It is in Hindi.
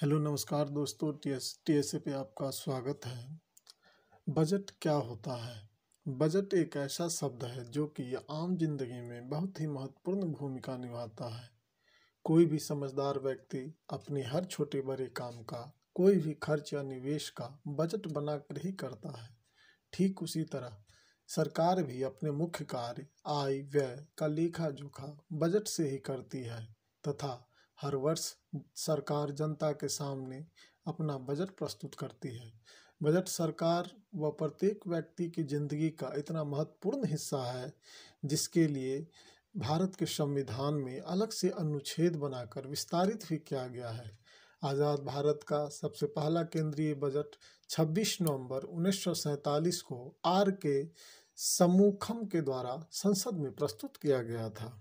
हेलो नमस्कार दोस्तों T S T S A पे आपका स्वागत है बजट क्या होता है बजट एक ऐसा शब्द है जो कि आम जिंदगी में बहुत ही महत्वपूर्ण भूमिका निभाता है कोई भी समझदार व्यक्ति अपने हर छोटे बड़े काम का कोई भी खर्च या निवेश का बजट बनाकर ही करता है ठीक उसी तरह सरकार भी अपने मुख्य कार्य आय व्यय का लेखा जोखा बजट से ही करती है तथा हर वर्ष सरकार जनता के सामने अपना बजट प्रस्तुत करती है बजट सरकार व प्रत्येक व्यक्ति की जिंदगी का इतना महत्वपूर्ण हिस्सा है जिसके लिए भारत के संविधान में अलग से अनुच्छेद बनाकर विस्तारित भी किया गया है आज़ाद भारत का सबसे पहला केंद्रीय बजट 26 नवंबर उन्नीस को आर के समूखम के द्वारा संसद में प्रस्तुत किया गया था